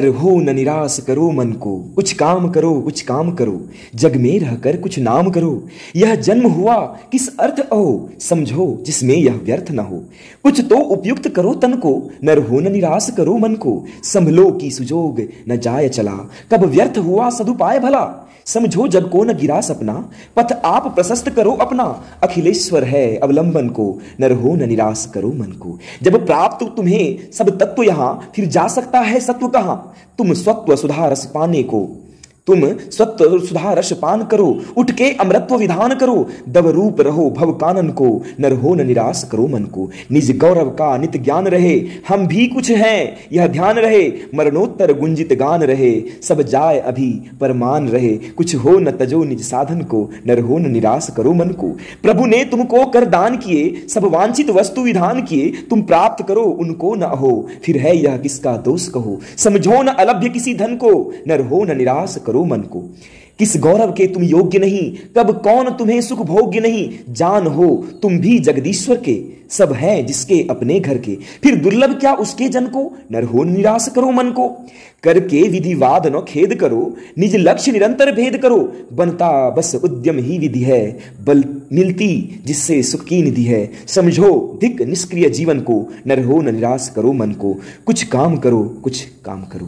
रहो न निराश करो मन को कुछ काम करो कुछ काम करो जग में रहकर कुछ नाम करो यह जन्म हुआ किस अर्थ अहो समझो जिसमें यह व्यर्थ न हो कुछ तो उपयुक्त करो तन को न रहो न निराश करो मन को संभलो की सुजोग न जाय चला कब व्यर्थ हुआ सदुपाय भला समझो जग को न गिरा सपना पथ आप प्रशस्त करो अपना अखिलेश्वर है अवलंबन को नर हो न निराश करो मन को जब प्राप्त तुम्हें सब तत्व यहाँ फिर जा सकता है सत्व कहाँ तुम सत्व सुधा रस पाने को तुम सत्य रस पान करो उठ के अमृतव विधान करो दव रूप रहो भव कानन को हो न निराश करो मन को निज गौरव का नित ज्ञान रहे हम भी कुछ हैं यह ध्यान रहे मरणोत्तर गुंजित गान रहे सब जाए अभी परमान रहे कुछ हो न तजो निज साधन को हो न निराश करो मन को प्रभु ने तुमको कर दान किए सब वांछित वस्तु विधान किए तुम प्राप्त करो उनको न हो फिर है यह किसका दोष कहो समझो न अलभ्य किसी धन को हो न निराश करो करो मन को किस गौरव के तुम योग्य नहीं कब कौन तुम्हें सुख भोग्य नहीं जान हो तुम भी जगदीश्वर के सब है जिसके अपने घर के फिर दुर्लभ क्या उसके जन को नर हो निराश करो मन को करके विधिवाद न खेद करो निज लक्ष्य निरंतर भेद करो बनता बस उद्यम ही विधि है बल मिलती जिससे सुख की निधि है समझो दिक निष्क्रिय जीवन को नर हो निराश करो मन को कुछ काम करो कुछ काम करो